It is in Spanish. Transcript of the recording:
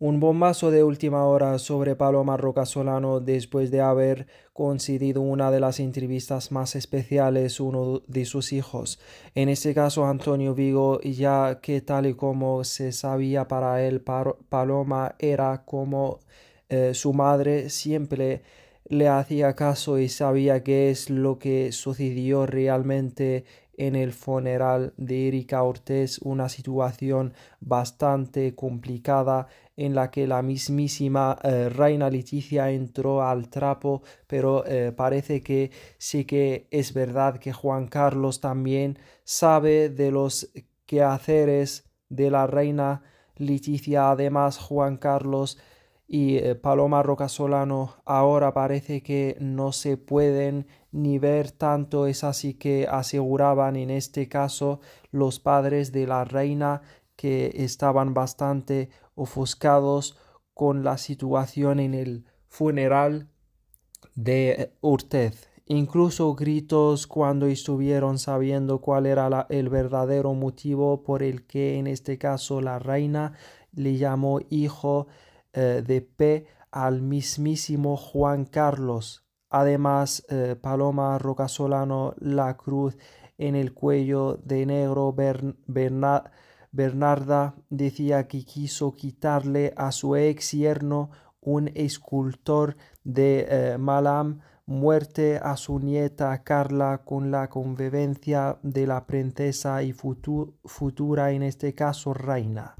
Un bombazo de última hora sobre Paloma Roca Solano después de haber concedido una de las entrevistas más especiales uno de sus hijos, en este caso Antonio Vigo, ya que tal y como se sabía para él, Paloma era como eh, su madre siempre le hacía caso y sabía qué es lo que sucedió realmente en el funeral de Erika Ortez una situación bastante complicada en la que la mismísima eh, reina Leticia entró al trapo, pero eh, parece que sí que es verdad que Juan Carlos también sabe de los quehaceres de la reina Leticia. Además, Juan Carlos y eh, Paloma Rocasolano ahora parece que no se pueden ni ver tanto, es así que aseguraban en este caso los padres de la reina que estaban bastante ofuscados con la situación en el funeral de eh, Urtez. Incluso gritos cuando estuvieron sabiendo cuál era el verdadero motivo por el que en este caso la reina le llamó hijo eh, de P al mismísimo Juan Carlos. Además, eh, Paloma Rocasolano la cruz en el cuello de negro Bernarda decía que quiso quitarle a su ex yerno un escultor de eh, Malam, muerte a su nieta Carla con la convivencia de la princesa y futura, en este caso, reina.